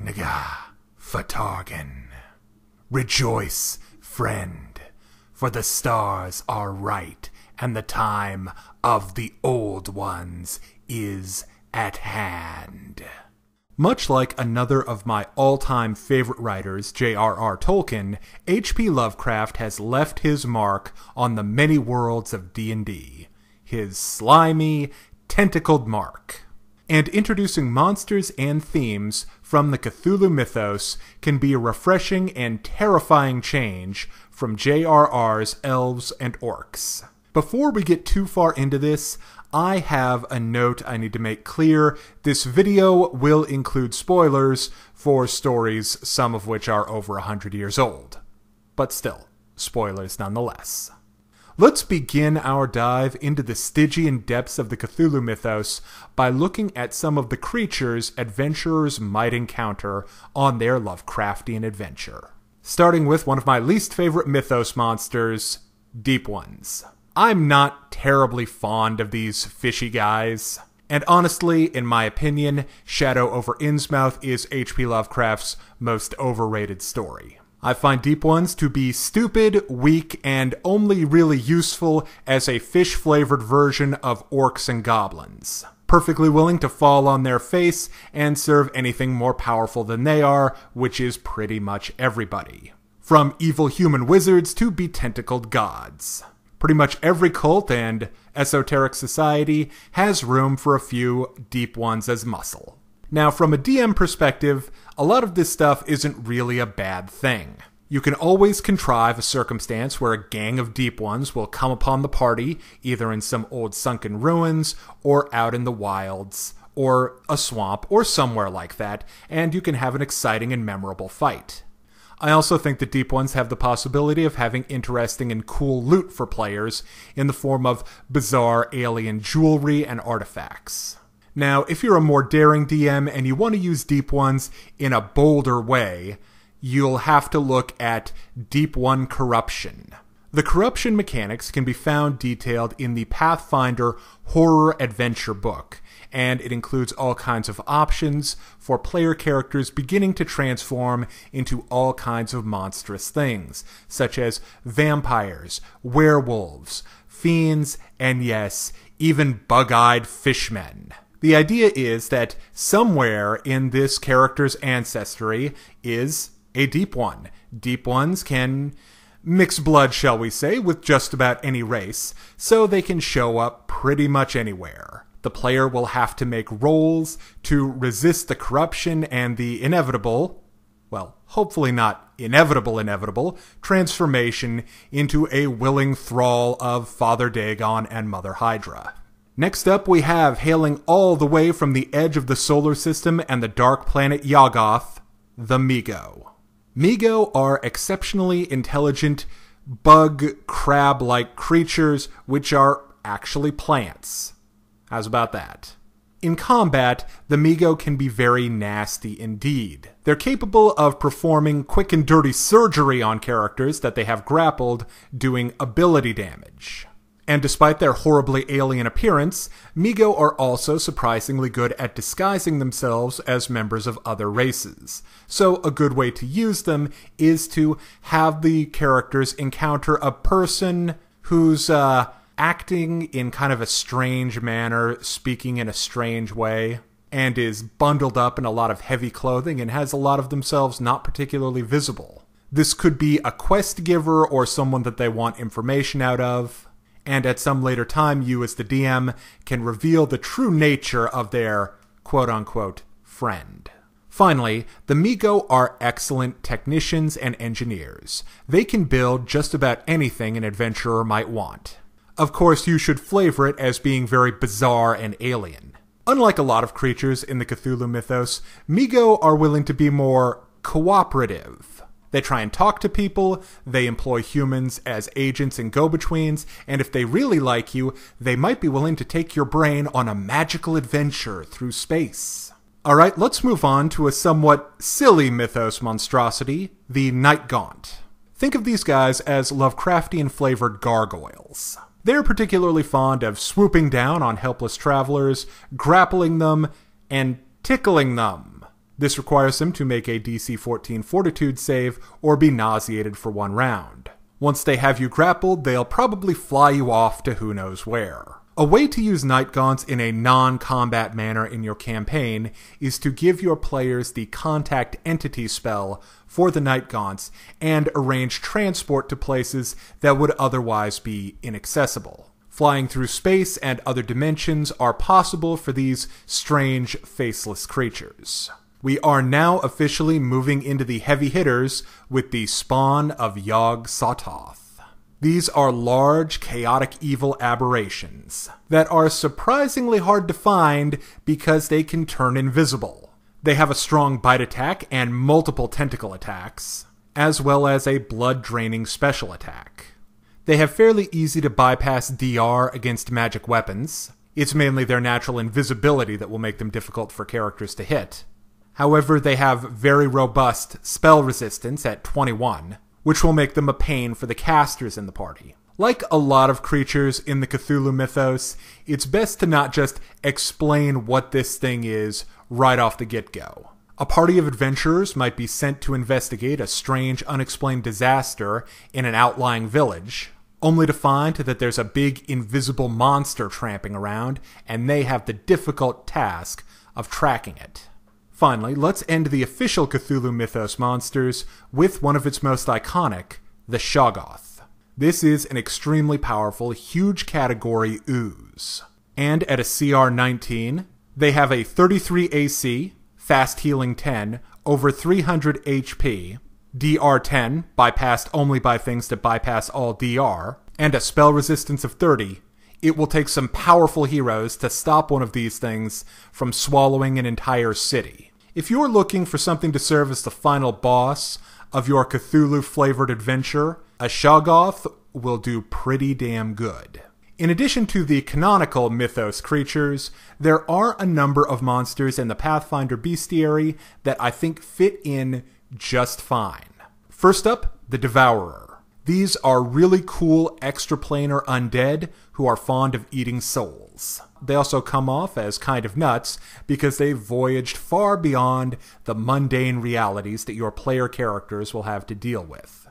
naga, fatargan. Rejoice, friend, for the stars are right, and the time of the old ones is at hand. Much like another of my all time favorite writers, J.R.R. Tolkien, H.P. Lovecraft has left his mark on the many worlds of D&D. His slimy, tentacled mark. And introducing monsters and themes from the Cthulhu mythos can be a refreshing and terrifying change from J.R.R.'s Elves and Orcs. Before we get too far into this, I have a note I need to make clear. This video will include spoilers for stories, some of which are over 100 years old. But still, spoilers nonetheless. Let's begin our dive into the Stygian depths of the Cthulhu mythos by looking at some of the creatures adventurers might encounter on their Lovecraftian adventure. Starting with one of my least favorite mythos monsters, Deep Ones. I'm not terribly fond of these fishy guys. And honestly, in my opinion, Shadow over Innsmouth is H.P. Lovecraft's most overrated story. I find deep ones to be stupid, weak, and only really useful as a fish flavored version of orcs and goblins. Perfectly willing to fall on their face and serve anything more powerful than they are, which is pretty much everybody. From evil human wizards to tentacled gods. Pretty much every cult and esoteric society has room for a few deep ones as muscle. Now, from a DM perspective, a lot of this stuff isn't really a bad thing. You can always contrive a circumstance where a gang of deep ones will come upon the party, either in some old sunken ruins or out in the wilds or a swamp or somewhere like that, and you can have an exciting and memorable fight. I also think that Deep Ones have the possibility of having interesting and cool loot for players in the form of bizarre alien jewelry and artifacts. Now, if you're a more daring DM and you want to use deep ones in a bolder way, you'll have to look at Deep One Corruption. The corruption mechanics can be found detailed in the Pathfinder Horror Adventure book, and it includes all kinds of options for player characters beginning to transform into all kinds of monstrous things, such as vampires, werewolves, fiends, and yes, even bug eyed fishmen. The idea is that somewhere in this character's ancestry is a deep one. Deep ones can mix blood, shall we say, with just about any race, so they can show up pretty much anywhere. The player will have to make rolls to resist the corruption and the inevitable, well, hopefully not inevitable, inevitable, transformation into a willing thrall of Father Dagon and Mother Hydra. Next up, we have hailing all the way from the edge of the solar system and the dark planet Yagoth, the Migo. Migo are exceptionally intelligent bug crab like creatures which are actually plants. How's about that? In combat, the Migo can be very nasty indeed. They're capable of performing quick and dirty surgery on characters that they have grappled, doing ability damage. And despite their horribly alien appearance, Migo are also surprisingly good at disguising themselves as members of other races. So, a good way to use them is to have the characters encounter a person who's uh, acting in kind of a strange manner, speaking in a strange way, and is bundled up in a lot of heavy clothing and has a lot of themselves not particularly visible. This could be a quest giver or someone that they want information out of and at some later time, you as the DM can reveal the true nature of their quote unquote friend. Finally, the Migo are excellent technicians and engineers. They can build just about anything an adventurer might want. Of course, you should flavor it as being very bizarre and alien. Unlike a lot of creatures in the Cthulhu mythos, Migo are willing to be more cooperative. They try and talk to people, they employ humans as agents and go betweens, and if they really like you, they might be willing to take your brain on a magical adventure through space. Alright, let's move on to a somewhat silly mythos monstrosity the Night Gaunt. Think of these guys as Lovecraftian flavored gargoyles. They're particularly fond of swooping down on helpless travelers, grappling them, and tickling them. This requires them to make a DC 14 fortitude save or be nauseated for one round. Once they have you grappled, they'll probably fly you off to who knows where. A way to use Nightgaunts in a non combat manner in your campaign is to give your players the contact entity spell for the Nightgaunts and arrange transport to places that would otherwise be inaccessible. Flying through space and other dimensions are possible for these strange, faceless creatures we are now officially moving into the heavy hitters with the spawn of Yog Sothoth. These are large, chaotic evil aberrations that are surprisingly hard to find because they can turn invisible. They have a strong bite attack and multiple tentacle attacks, as well as a blood draining special attack. They have fairly easy to bypass DR against magic weapons. It's mainly their natural invisibility that will make them difficult for characters to hit. However, they have very robust spell resistance at 21, which will make them a pain for the casters in the party. Like a lot of creatures in the Cthulhu mythos, it's best to not just explain what this thing is right off the get go. A party of adventurers might be sent to investigate a strange, unexplained disaster in an outlying village, only to find that there's a big, invisible monster tramping around, and they have the difficult task of tracking it. Finally, let's end the official Cthulhu Mythos monsters with one of its most iconic, the Shoggoth. This is an extremely powerful, huge category ooze. And at a CR 19, they have a 33 AC, fast healing 10, over 300 HP, DR 10, bypassed only by things that bypass all DR, and a spell resistance of 30 it will take some powerful heroes to stop one of these things from swallowing an entire city. If you're looking for something to serve as the final boss of your Cthulhu flavored adventure, a Shoggoth will do pretty damn good. In addition to the canonical mythos creatures, there are a number of monsters in the Pathfinder bestiary that I think fit in just fine. First up, the Devourer. These are really cool extraplanar undead who are fond of eating souls. They also come off as kind of nuts because they've voyaged far beyond the mundane realities that your player characters will have to deal with.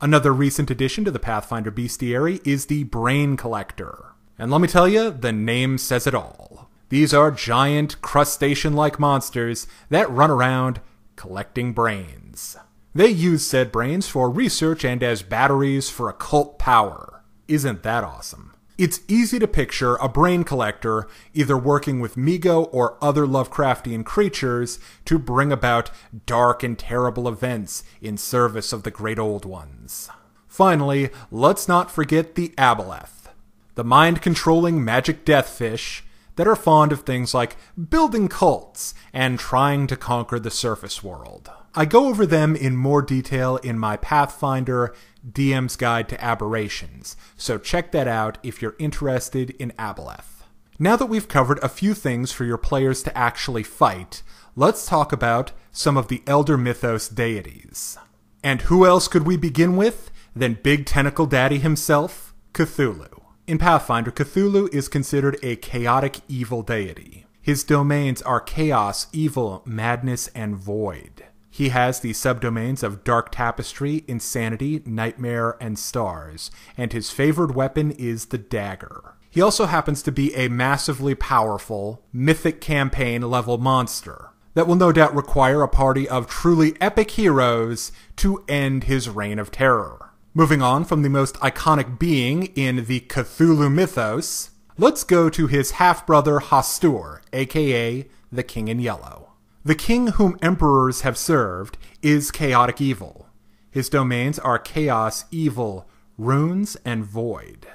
Another recent addition to the Pathfinder bestiary is the Brain Collector. And let me tell you, the name says it all. These are giant, crustacean like monsters that run around collecting brains. They use said brains for research and as batteries for occult power. Isn't that awesome? It's easy to picture a brain collector either working with Migo or other Lovecraftian creatures to bring about dark and terrible events in service of the great old ones. Finally, let's not forget the Aboleth. The mind controlling magic deathfish that are fond of things like building cults and trying to conquer the surface world. I go over them in more detail in my Pathfinder DM's Guide to Aberrations, so check that out if you're interested in Aboleth. Now that we've covered a few things for your players to actually fight, let's talk about some of the Elder Mythos deities. And who else could we begin with than Big Tentacle Daddy himself, Cthulhu? In Pathfinder, Cthulhu is considered a chaotic evil deity. His domains are chaos, evil, madness, and void. He has the subdomains of dark tapestry, insanity, nightmare, and stars, and his favored weapon is the dagger. He also happens to be a massively powerful, mythic campaign level monster that will no doubt require a party of truly epic heroes to end his reign of terror. Moving on from the most iconic being in the Cthulhu mythos, let's go to his half brother Hastur, aka the King in Yellow. The king whom emperors have served is chaotic evil. His domains are chaos, evil, runes, and void.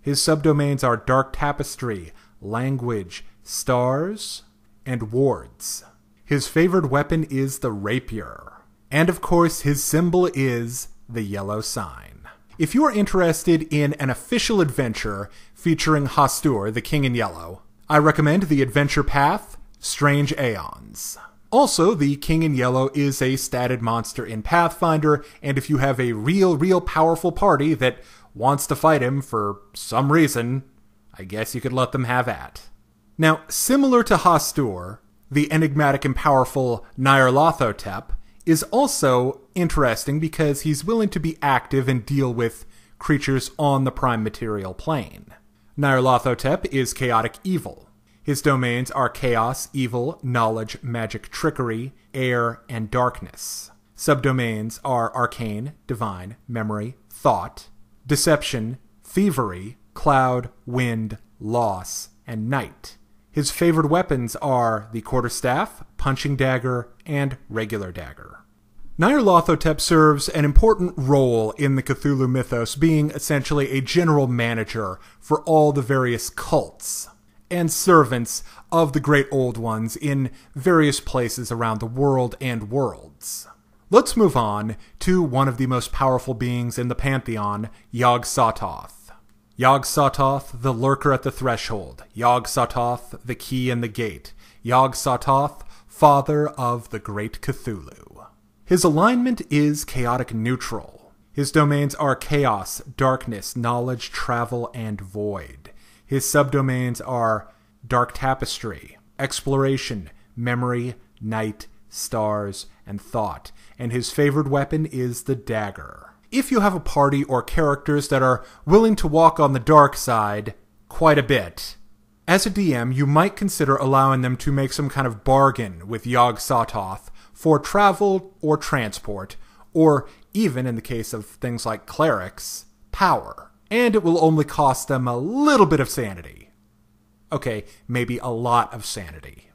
His subdomains are dark tapestry, language, stars, and wards. His favored weapon is the rapier. And of course, his symbol is the Yellow Sign. If you are interested in an official adventure featuring Hastur, the King in Yellow, I recommend the adventure path Strange Aeons. Also, the King in Yellow is a statted monster in Pathfinder, and if you have a real, real powerful party that wants to fight him for some reason, I guess you could let them have at. Now, similar to Hastur, the enigmatic and powerful Nyarlathotep is also interesting because he's willing to be active and deal with creatures on the prime material plane. Nyarlathotep is chaotic evil. His domains are chaos, evil, knowledge, magic, trickery, air, and darkness. Subdomains are arcane, divine, memory, thought, deception, thievery, cloud, wind, loss, and night. His favored weapons are the quarterstaff, punching dagger, and regular dagger. Nyarlathotep serves an important role in the Cthulhu mythos, being essentially a general manager for all the various cults and servants of the great old ones in various places around the world and worlds. Let's move on to one of the most powerful beings in the pantheon, Yog Sothoth. Yog Sothoth, the lurker at the threshold, Yog Sothoth, the key and the gate, Yog Sothoth, father of the great Cthulhu. His alignment is chaotic neutral. His domains are chaos, darkness, knowledge, travel, and void. His subdomains are dark tapestry, exploration, memory, night, stars, and thought. And his favored weapon is the dagger. If you have a party or characters that are willing to walk on the dark side quite a bit, as a DM, you might consider allowing them to make some kind of bargain with Yog Sothoth for travel or transport, or even in the case of things like clerics, power. And it will only cost them a little bit of sanity. Okay, maybe a lot of sanity.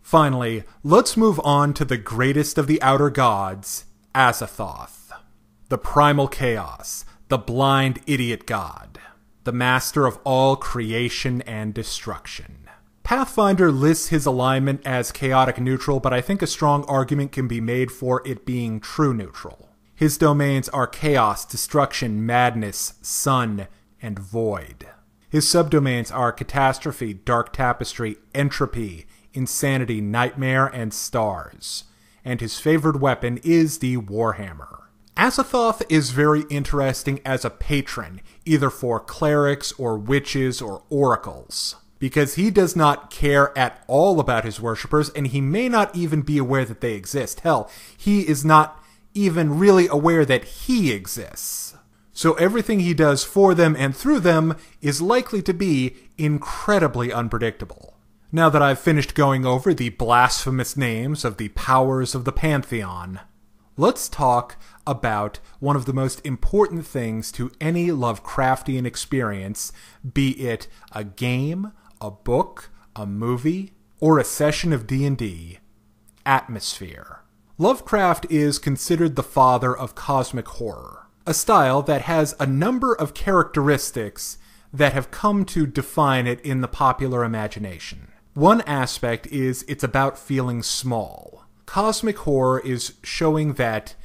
Finally, let's move on to the greatest of the outer gods, Azathoth. The primal chaos, the blind idiot god, the master of all creation and destruction. Pathfinder lists his alignment as chaotic neutral, but I think a strong argument can be made for it being true neutral. His domains are chaos, destruction, madness, sun, and void. His subdomains are catastrophe, dark tapestry, entropy, insanity, nightmare, and stars. And his favored weapon is the Warhammer. Asathoth is very interesting as a patron, either for clerics or witches or oracles because he does not care at all about his worshippers, and he may not even be aware that they exist. Hell, he is not even really aware that he exists. So everything he does for them and through them is likely to be incredibly unpredictable. Now that I've finished going over the blasphemous names of the powers of the Pantheon, let's talk about one of the most important things to any Lovecraftian experience, be it a game, a book, a movie, or a session of D&D, atmosphere. Lovecraft is considered the father of cosmic horror, a style that has a number of characteristics that have come to define it in the popular imagination. One aspect is it's about feeling small. Cosmic horror is showing that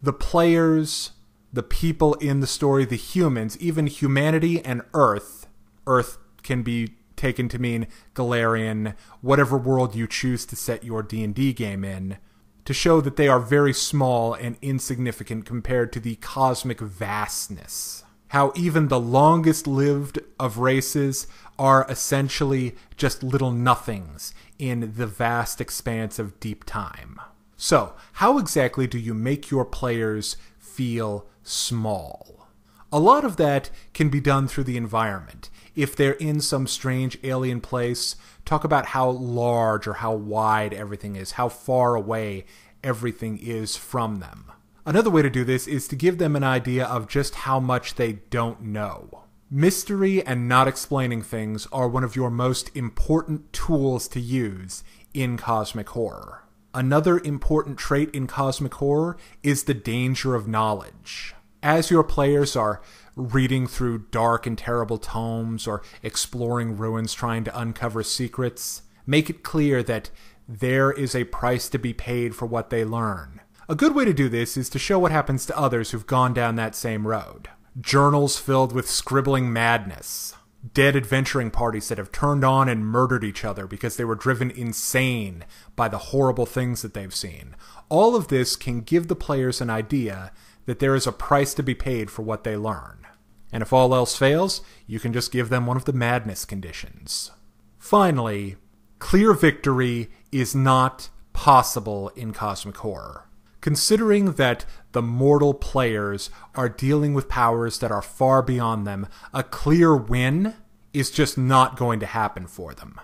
the players, the people in the story, the humans, even humanity and Earth, Earth can be taken to mean Galarian, whatever world you choose to set your D&D game in, to show that they are very small and insignificant compared to the cosmic vastness. How even the longest lived of races are essentially just little nothings in the vast expanse of deep time. So, how exactly do you make your players feel small? A lot of that can be done through the environment. If they're in some strange alien place, talk about how large or how wide everything is, how far away everything is from them. Another way to do this is to give them an idea of just how much they don't know. Mystery and not explaining things are one of your most important tools to use in cosmic horror. Another important trait in cosmic horror is the danger of knowledge as your players are reading through dark and terrible tomes or exploring ruins trying to uncover secrets, make it clear that there is a price to be paid for what they learn. A good way to do this is to show what happens to others who've gone down that same road. Journals filled with scribbling madness. Dead adventuring parties that have turned on and murdered each other because they were driven insane by the horrible things that they've seen. All of this can give the players an idea that there is a price to be paid for what they learn. And if all else fails, you can just give them one of the madness conditions. Finally, clear victory is not possible in cosmic horror. Considering that the mortal players are dealing with powers that are far beyond them, a clear win is just not going to happen for them.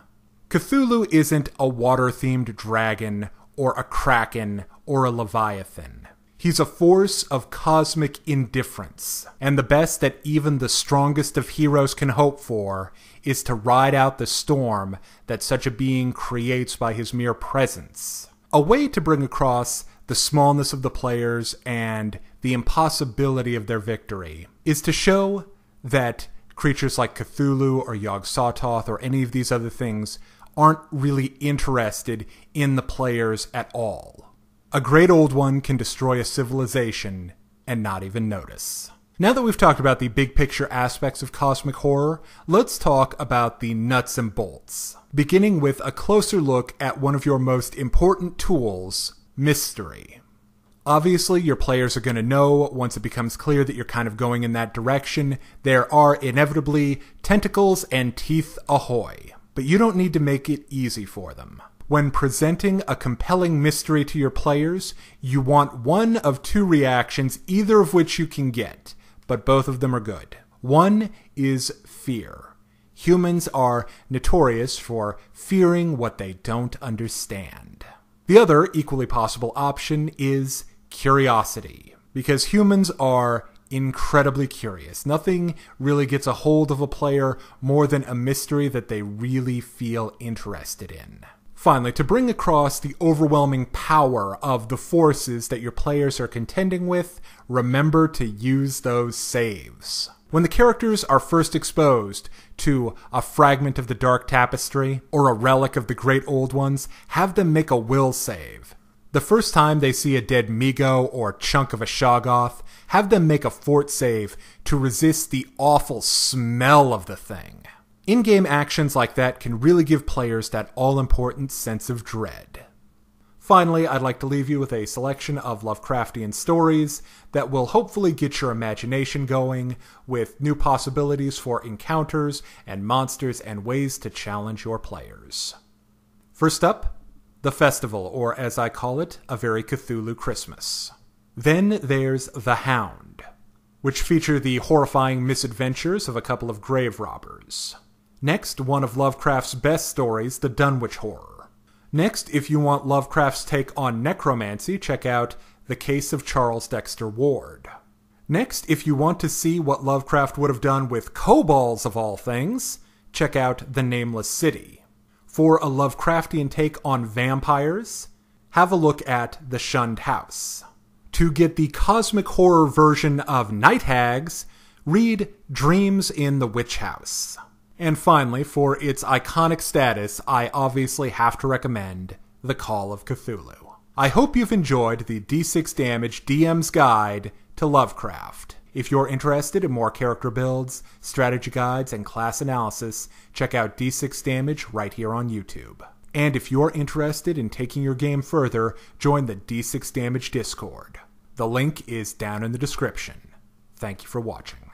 Cthulhu isn't a water themed dragon or a kraken or a leviathan. He's a force of cosmic indifference, and the best that even the strongest of heroes can hope for is to ride out the storm that such a being creates by his mere presence. A way to bring across the smallness of the players and the impossibility of their victory is to show that creatures like Cthulhu or Yog Sothoth or any of these other things aren't really interested in the players at all. A great old one can destroy a civilization and not even notice. Now that we've talked about the big picture aspects of cosmic horror, let's talk about the nuts and bolts, beginning with a closer look at one of your most important tools, mystery. Obviously, your players are going to know once it becomes clear that you're kind of going in that direction. There are inevitably tentacles and teeth ahoy, but you don't need to make it easy for them. When presenting a compelling mystery to your players, you want one of two reactions, either of which you can get, but both of them are good. One is fear. Humans are notorious for fearing what they don't understand. The other equally possible option is curiosity, because humans are incredibly curious. Nothing really gets a hold of a player more than a mystery that they really feel interested in. Finally, to bring across the overwhelming power of the forces that your players are contending with, remember to use those saves. When the characters are first exposed to a fragment of the dark tapestry or a relic of the great old ones, have them make a will save. The first time they see a dead Migo or chunk of a Shoggoth, have them make a fort save to resist the awful smell of the thing. In game actions like that can really give players that all important sense of dread. Finally, I'd like to leave you with a selection of Lovecraftian stories that will hopefully get your imagination going with new possibilities for encounters and monsters and ways to challenge your players. First up, The Festival, or as I call it, A Very Cthulhu Christmas. Then there's The Hound, which feature the horrifying misadventures of a couple of grave robbers. Next, one of Lovecraft's best stories, The Dunwich Horror. Next, if you want Lovecraft's take on necromancy, check out The Case of Charles Dexter Ward. Next, if you want to see what Lovecraft would have done with kobolds of all things, check out The Nameless City. For a Lovecraftian take on vampires, have a look at The Shunned House. To get the cosmic horror version of Night Hags, read Dreams in the Witch House. And finally, for its iconic status, I obviously have to recommend The Call of Cthulhu. I hope you've enjoyed the D6 Damage DM's Guide to Lovecraft. If you're interested in more character builds, strategy guides, and class analysis, check out D6 Damage right here on YouTube. And if you're interested in taking your game further, join the D6 Damage Discord. The link is down in the description. Thank you for watching.